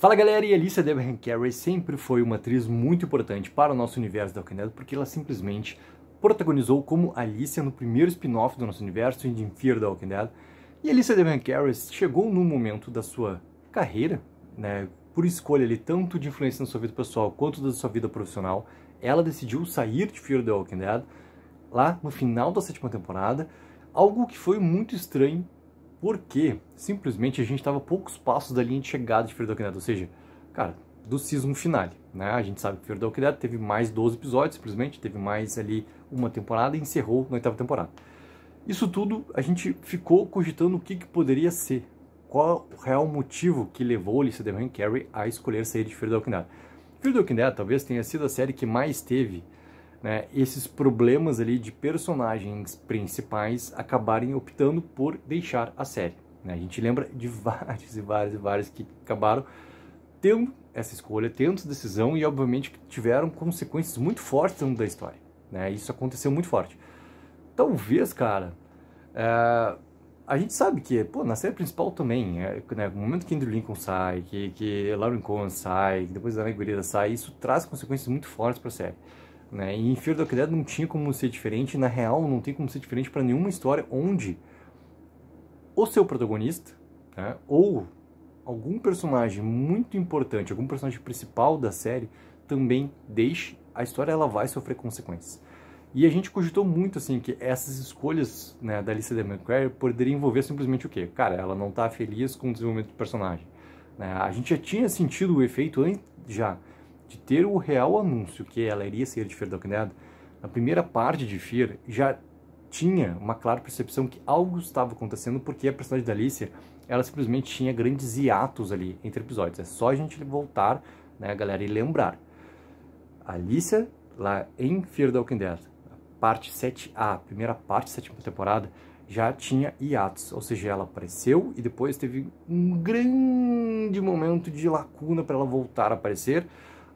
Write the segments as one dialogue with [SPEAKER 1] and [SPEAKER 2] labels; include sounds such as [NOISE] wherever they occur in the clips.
[SPEAKER 1] Fala galera, e Alicia Deborah Carey sempre foi uma atriz muito importante para o nosso universo da Alcaneda porque ela simplesmente protagonizou como Alicia no primeiro spin-off do nosso universo, em Fear da Walking Dead. E Alicia Deborah Carey chegou num momento da sua carreira, né, por escolha ali, tanto de influência na sua vida pessoal quanto da sua vida profissional, ela decidiu sair de Fear the Walking Dead lá no final da sétima temporada, algo que foi muito estranho porque simplesmente a gente estava poucos passos da linha de chegada de Ferdoquineto, ou seja, cara, do season finale, né? A gente sabe que Ferdoquineto teve mais 12 episódios, simplesmente, teve mais ali uma temporada e encerrou na oitava temporada. Isso tudo a gente ficou cogitando o que, que poderia ser, qual o real motivo que levou Lisa de Carey a escolher sair de Ferdoquineto. Ferdoquineto talvez tenha sido a série que mais teve né, esses problemas ali de personagens principais acabarem optando por deixar a série. Né? A gente lembra de [LAUGHS] vários e vários e vários que acabaram tendo essa escolha, tendo essa decisão e obviamente tiveram consequências muito fortes dentro da história. Né? Isso aconteceu muito forte. Talvez, cara, é... a gente sabe que, pô, na série principal também, eh, né, no momento que Andrew Lincoln sai, que, que Lauren Cohen sai, que depois a Ana Gurira sai, isso traz consequências muito fortes para a série. Né? E Fear the Walking não tinha como ser diferente, na real, não tem como ser diferente para nenhuma história onde o seu protagonista, né, ou algum personagem muito importante, algum personagem principal da série, também deixe, a história ela vai sofrer consequências. E a gente cogitou muito assim que essas escolhas né, da lista de McQuarrie poderiam envolver simplesmente o quê? Cara, ela não está feliz com o desenvolvimento do personagem. Né? A gente já tinha sentido o efeito antes, já de ter o real anúncio que ela iria ser de Ferdinand, na primeira parte de Fear, já tinha uma clara percepção que algo estava acontecendo porque a personagem da Alicia, ela simplesmente tinha grandes hiatos ali entre episódios. É só a gente voltar, né, galera, e lembrar. A Alicia, lá em Fear the Walking Dead, parte 7A, primeira parte, da sétima temporada, já tinha hiatos, ou seja, ela apareceu e depois teve um grande momento de lacuna para ela voltar a aparecer,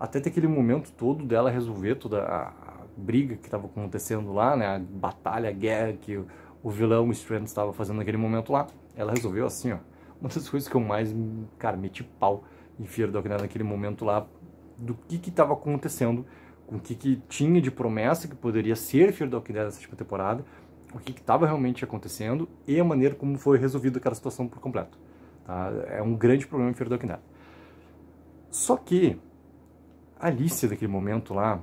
[SPEAKER 1] até ter aquele momento todo dela resolver toda a, briga que estava acontecendo lá, né? A batalha, a guerra que o, vilão Strand estava fazendo naquele momento lá. Ela resolveu assim, ó. Uma das coisas que eu mais, cara, meti pau em Fear Dog né? naquele momento lá, do que que estava acontecendo, com o que que tinha de promessa que poderia ser Fear Dog Dead nessa última temporada, o que que estava realmente acontecendo e a maneira como foi resolvida aquela situação por completo. Tá? É um grande problema em Fear Dog Só que Alice daquele momento lá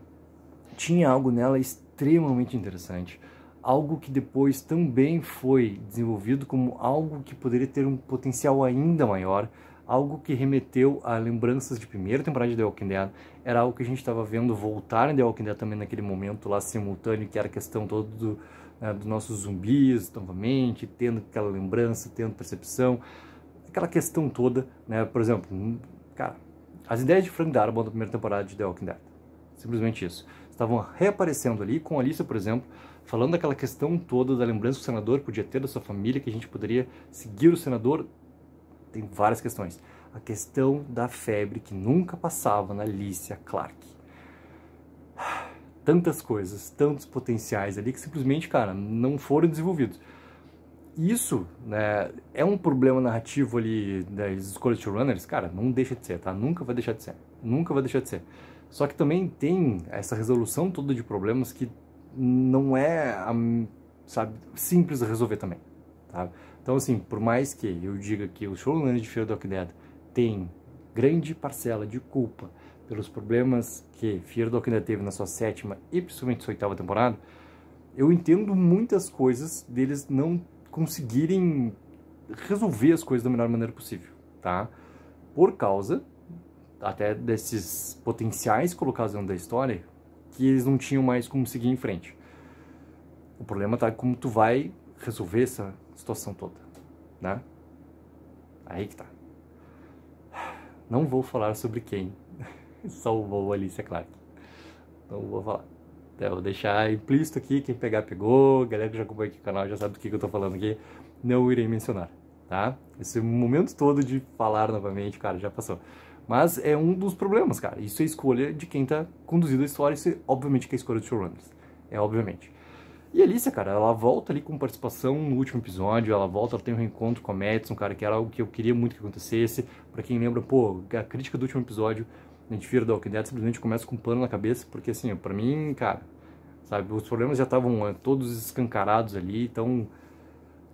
[SPEAKER 1] tinha algo nela extremamente interessante, algo que depois também foi desenvolvido como algo que poderia ter um potencial ainda maior, algo que remeteu a lembranças de primeira temporada de The Walking Dead, era algo que a gente estava vendo voltar em The Walking Dead também naquele momento lá simultâneo, que era a questão toda do, né, dos nossos zumbis novamente, tendo aquela lembrança, tendo percepção, aquela questão toda, né, por exemplo, cara, as ideias de Frank Darabont da primeira temporada de The Walking Dead. Simplesmente isso. Estavam reaparecendo ali com a Alicia, por exemplo, falando daquela questão toda da lembrança que o senador podia ter da sua família, que a gente poderia seguir o senador. Tem várias questões. A questão da febre que nunca passava na Alicia Clark. [SIGHS] Tantas coisas, tantos potenciais ali que simplesmente, cara, não foram desenvolvidos isso né, é um problema narrativo ali das escolhas de runners, cara, não deixa de ser, tá? Nunca vai deixar de ser, nunca vai deixar de ser. Só que também tem essa resolução toda de problemas que não é, sabe, simples resolver também, tá? Então, assim, por mais que eu diga que o Runners de Fear the Walking Dead tem grande parcela de culpa pelos problemas que Fear the Walking Dead teve na sua sétima e principalmente sua oitava temporada, eu entendo muitas coisas deles não conseguirem resolver as coisas da melhor maneira possível, tá? Por causa até desses potenciais colocados dentro da história que eles não tinham mais como seguir em frente. O problema tá como tu vai resolver essa situação toda, né? Aí que tá. Não vou falar sobre quem [LAUGHS] salvou Alicia Clark. Não vou falar. Então, vou deixar implícito aqui, quem pegar, pegou. Galera que já acompanha aqui o canal já sabe do que, que eu tô falando aqui. Não irei mencionar, tá? Esse momento todo de falar novamente, cara, já passou. Mas é um dos problemas, cara. Isso é escolha de quem tá conduzindo a história. Isso é, obviamente, que é a escolha dos showrunners. É, obviamente. E a Alicia, cara, ela volta ali com participação no último episódio, ela volta, ela tem um reencontro com a Madison, cara, que era algo que eu queria muito que acontecesse. Para quem lembra, pô, a crítica do último episódio a gente vira do Walking Dead, simplesmente começa com um plano na cabeça, porque assim, para mim, cara, sabe, os problemas já estavam eh, todos escancarados ali, então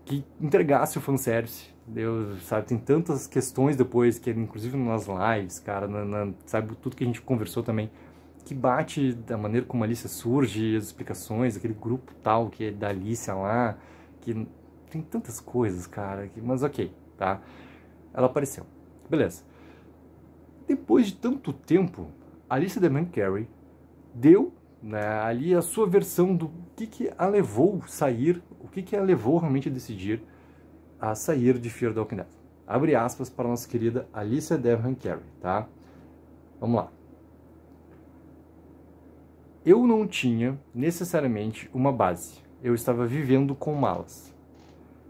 [SPEAKER 1] que entregasse o fanservice, Deus, sabe, tem tantas questões depois, que inclusive nas lives, cara, na, na, sabe, tudo que a gente conversou também, que bate da maneira como a Alicia surge, as explicações, aquele grupo tal que é da Alicia lá, que tem tantas coisas, cara, que, mas ok, tá, ela apareceu, beleza. Depois de tanto tempo, Alice de Carey deu né, ali a sua versão do que, que a levou sair, o que, que a levou realmente a decidir a sair de Fear the Walking Dead. Abre aspas para a nossa querida Alicia Devon Carey, tá? Vamos lá. Eu não tinha necessariamente uma base. Eu estava vivendo com malas.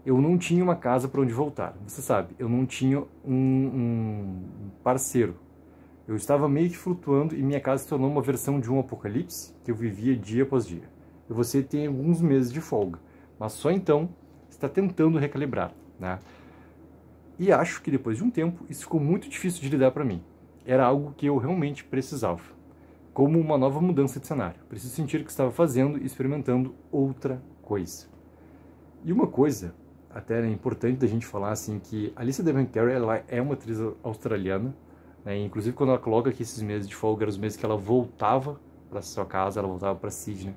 [SPEAKER 1] Eu não tinha uma casa para onde voltar. Você sabe, eu não tinha um, um parceiro, eu estava meio que flutuando e minha casa se tornou uma versão de um apocalipse que eu vivia dia após dia. E você tem alguns meses de folga, mas só então está tentando recalibrar, né? E acho que depois de um tempo isso ficou muito difícil de lidar para mim. Era algo que eu realmente precisava, como uma nova mudança de cenário. Preciso sentir que estava fazendo e experimentando outra coisa. E uma coisa até é importante da gente falar assim que Alicia Devon Carey ela é uma atriz australiana né? Inclusive, quando ela coloca que esses meses de folga eram os meses que ela voltava para sua casa, ela voltava para Sydney.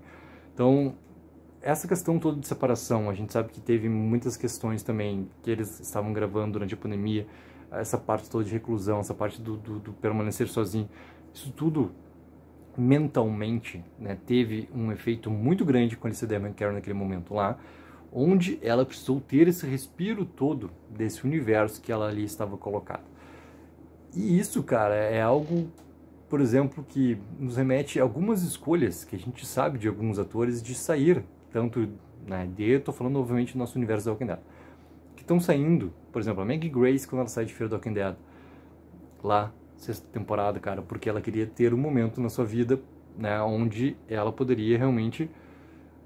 [SPEAKER 1] Então, essa questão toda de separação, a gente sabe que teve muitas questões também que eles estavam gravando durante a pandemia, essa parte toda de reclusão, essa parte do, do, do permanecer sozinho, isso tudo mentalmente né, teve um efeito muito grande com Alice Deman Carroll naquele momento lá, onde ela precisou ter esse respiro todo desse universo que ela ali estava colocada. E isso, cara, é algo, por exemplo, que nos remete a algumas escolhas que a gente sabe de alguns atores de sair, tanto né, de, tô falando obviamente do nosso universo da Walking Dead, que estão saindo, por exemplo, a Maggie Grace quando ela sai de Fear the Walking Dead, lá, sexta temporada, cara, porque ela queria ter um momento na sua vida, né, onde ela poderia realmente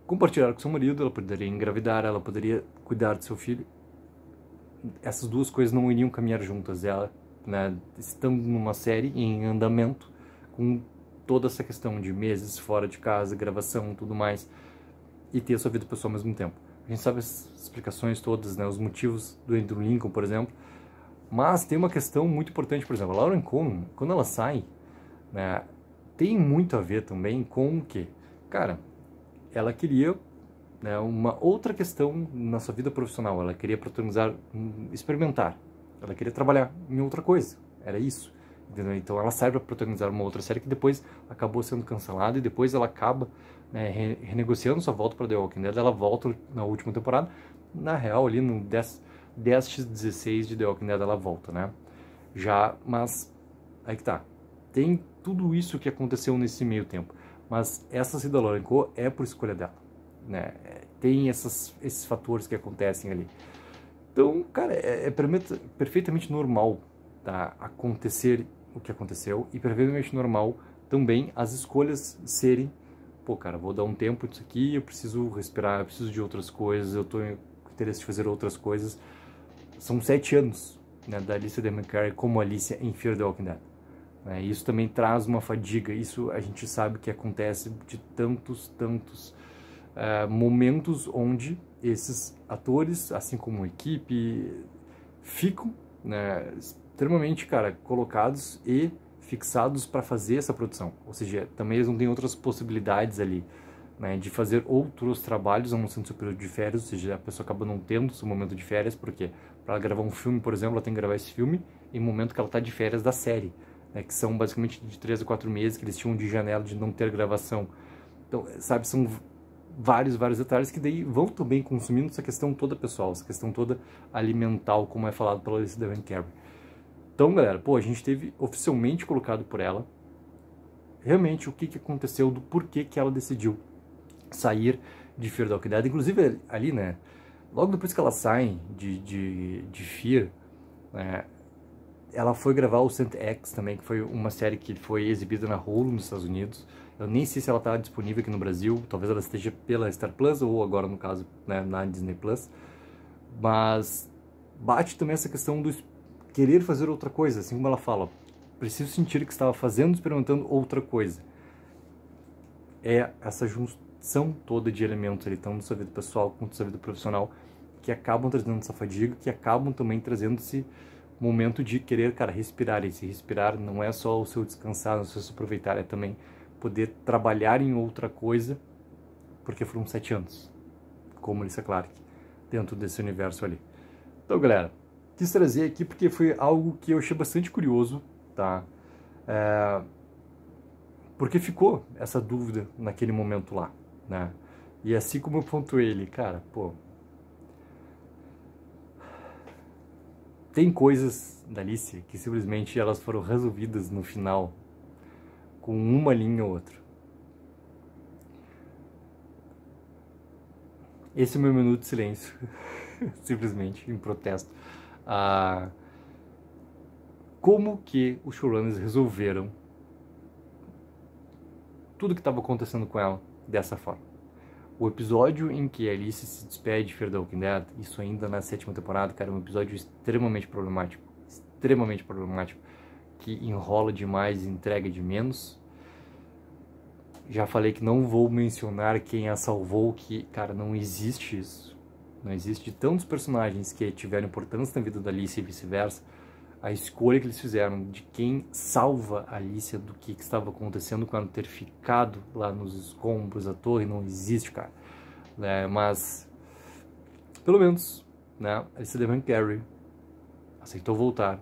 [SPEAKER 1] compartilhar com seu marido, ela poderia engravidar, ela poderia cuidar do seu filho. Essas duas coisas não iriam caminhar juntas, ela né? Estamos numa série em andamento com toda essa questão de meses fora de casa, gravação tudo mais, e ter a sua vida pessoal ao mesmo tempo. A gente sabe as explicações todas, né? os motivos do Andrew Lincoln, por exemplo, mas tem uma questão muito importante, por exemplo, a Lauren Cohn, quando ela sai, né, tem muito a ver também com o que? Cara, ela queria né, uma outra questão na sua vida profissional, ela queria protagonizar, hum, experimentar ela queria trabalhar em outra coisa. Era isso. Entendeu? Então ela serve para protagonizar uma outra série que depois acabou sendo cancelada e depois ela acaba né, re renegociando sua volta para The Walking Dead. Ela volta na última temporada. Na real, ali no 10, 10x16 de The Walking Dead ela volta, né? Já, mas aí que tá. Tem tudo isso que aconteceu nesse meio tempo. Mas essa Cida Lorenco é por escolha dela. Né? Tem essas, esses fatores que acontecem ali. Então, cara, é, é perfeitamente normal tá, acontecer o que aconteceu e perfeitamente normal também as escolhas serem, pô, cara, vou dar um tempo disso aqui, eu preciso respirar, eu preciso de outras coisas, eu tô com interesse de fazer outras coisas. São sete anos né, da Alicia DeMcCarry como Alicia em Fear the Walking Dead. É, isso também traz uma fadiga, isso a gente sabe que acontece de tantos, tantos uh, momentos onde esses atores, assim como a equipe, ficam né, extremamente, cara, colocados e fixados para fazer essa produção. Ou seja, também eles não têm outras possibilidades ali, né, de fazer outros trabalhos, a não sendo seu período de férias, ou seja, a pessoa acaba não tendo seu momento de férias, porque para gravar um filme, por exemplo, ela tem que gravar esse filme em momento que ela está de férias da série, né, que são basicamente de três a quatro meses que eles tinham de janela de não ter gravação. Então, sabe, são vários, vários detalhes que daí vão também consumindo essa questão toda pessoal, essa questão toda alimentar como é falado pela Alice Devan Carey. Então, galera, pô, a gente teve oficialmente colocado por ela realmente o que, que aconteceu, do porquê que ela decidiu sair de Fear da Dead. Inclusive, ali, né, logo depois que ela sai de, de, de Fear, né, ela foi gravar o Saint X também, que foi uma série que foi exibida na Hulu nos Estados Unidos. Eu nem sei se ela está disponível aqui no Brasil, talvez ela esteja pela Star Plus ou agora no caso né, na Disney Plus. Mas bate também essa questão do querer fazer outra coisa, assim como ela fala, preciso sentir que estava fazendo, experimentando outra coisa. É essa junção toda de elementos ali, tanto da sua vida pessoal quanto da sua vida profissional, que acabam trazendo essa fadiga, que acabam também trazendo esse momento de querer, cara, respirar. E se respirar não é só o seu descansar, o é seu se aproveitar, é também poder trabalhar em outra coisa, porque foram sete anos, como Lisa Clark, dentro desse universo ali. Então, galera, quis trazer aqui porque foi algo que eu achei bastante curioso, tá? É... Porque ficou essa dúvida naquele momento lá, né? E assim como eu pontuei ele, cara, pô, Tem coisas da Alice que simplesmente elas foram resolvidas no final com uma linha ou outra. Esse é o meu minuto de silêncio, [LAUGHS] simplesmente em protesto. Ah, como que os showrunners resolveram tudo que estava acontecendo com ela dessa forma? O episódio em que Alice se despede de Fear the Walking Dead, isso ainda na sétima temporada, cara, é um episódio extremamente problemático. Extremamente problemático. Que enrola demais e entrega de menos. Já falei que não vou mencionar quem a salvou, que, cara, não existe isso. Não existe tantos personagens que tiveram importância na vida da Alice e vice-versa a escolha que eles fizeram de quem salva Alicia do que, que estava acontecendo com ela ter ficado lá nos escombros da torre não existe, cara. né mas, pelo menos, né, esse Devan Carey aceitou voltar.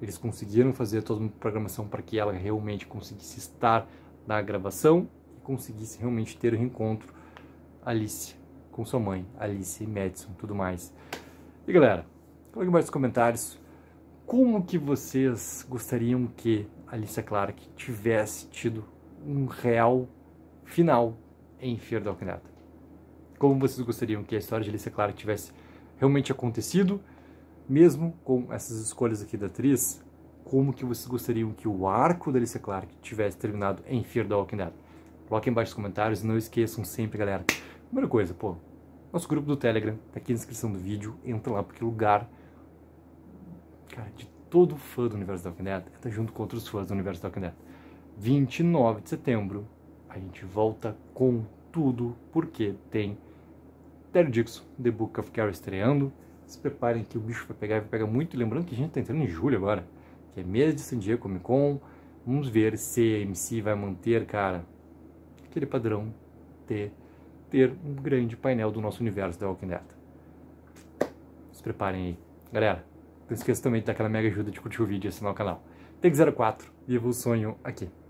[SPEAKER 1] Eles conseguiram fazer toda uma programação para que ela realmente conseguisse estar na gravação e conseguisse realmente ter o reencontro Alice com sua mãe, Alice e Madison, tudo mais. E galera, coloque mais nos comentários como que vocês gostariam que Alicia Clark tivesse tido um real final em Fear the Walking Dead? Como vocês gostariam que a história de Alicia Clark tivesse realmente acontecido, mesmo com essas escolhas aqui da atriz? Como que vocês gostariam que o arco da Alicia Clark tivesse terminado em Fear the Walking Dead? Coloquem embaixo nos comentários e não esqueçam sempre, galera. Primeira coisa, pô, nosso grupo do Telegram tá aqui na descrição do vídeo, entra lá porque lugar cara, de todo fã do universo Walking Dead, canta junto com outros fãs do universo Walking Dead. 29 de setembro, a gente volta com tudo, porque tem Terry Dixon, The Book of Carol estreando. Se preparem que o bicho vai pegar, vai pegar muito. Lembrando que a gente tá entrando em julho agora, que é mês de San Diego Comic Con. Vamos ver se a MC vai manter, cara, aquele padrão de ter um grande painel do nosso universo da Walking Dead. Se preparem aí. Galera, não esqueça também de dar aquela mega ajuda de curtir o vídeo e assinar o canal. Tag04, viva o sonho aqui.